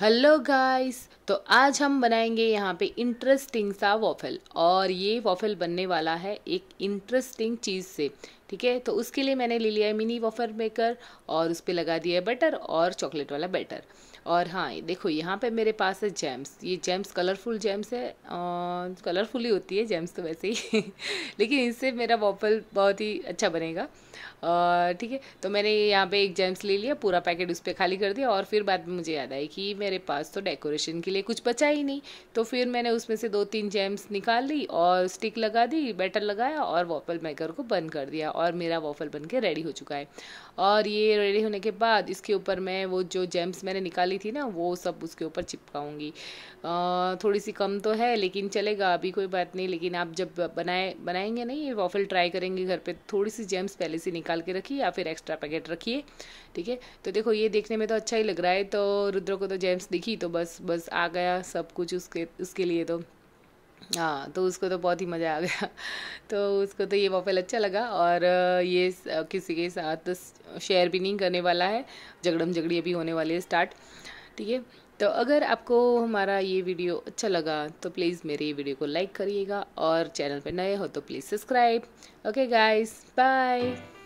hello guys तो आज हम बनाएंगे यहाँ पे इंटरेस्टिंग सा वॉफल और ये वॉफल बनने वाला है एक इंटरेस्टिंग चीज़ से ठीक है तो उसके लिए मैंने ले लिया है मिनी वॉफर मेकर और उस पर लगा दिया है बटर और चॉकलेट वाला बैटर और हाँ देखो यहाँ पे मेरे पास है जेम्स ये जेम्स कलरफुल जेम्स है कलरफुल ही होती है जेम्स तो वैसे ही लेकिन इससे मेरा वॉफल बहुत ही अच्छा बनेगा ठीक है तो मैंने यहाँ पे एक जेम्स ले लिया पूरा पैकेट उस पर खाली कर दिया और फिर बाद में मुझे याद आई कि मेरे पास तो डेकोरेशन के लिए कुछ बचा ही नहीं तो फिर मैंने उसमें से दो तीन जेम्स निकाल ली और स्टिक लगा दी बैटर लगाया और वॉपल मेकर को बंद कर दिया और मेरा वॉफल बन के रेडी हो चुका है और ये रेडी होने के बाद इसके ऊपर मैं वो जो जेम्स मैंने निकाली थी ना वो सब उसके ऊपर चिपकाऊँगी थोड़ी सी कम तो है लेकिन चलेगा अभी कोई बात नहीं लेकिन आप जब बनाए बनाएंगे नहीं ये वॉफल ट्राई करेंगे घर पर थोड़ी सी जेम्स पहले से निकाल के रखिए या फिर एक्स्ट्रा पैकेट रखिए ठीक है तो देखो ये देखने में तो अच्छा ही लग रहा है तो रुद्र को तो जेम्स दिखी तो बस बस आ गया सब कुछ उसके उसके लिए तो हाँ तो उसको तो बहुत ही मज़ा आ गया तो उसको तो ये वॉफल अच्छा लगा और ये किसी के साथ शेयर भी नहीं करने वाला है झगड़म झगड़ी अभी होने वाली है स्टार्ट ठीक है तो अगर आपको हमारा ये वीडियो अच्छा लगा तो प्लीज़ मेरे ये वीडियो को लाइक करिएगा और चैनल पर नए हो तो please subscribe okay guys bye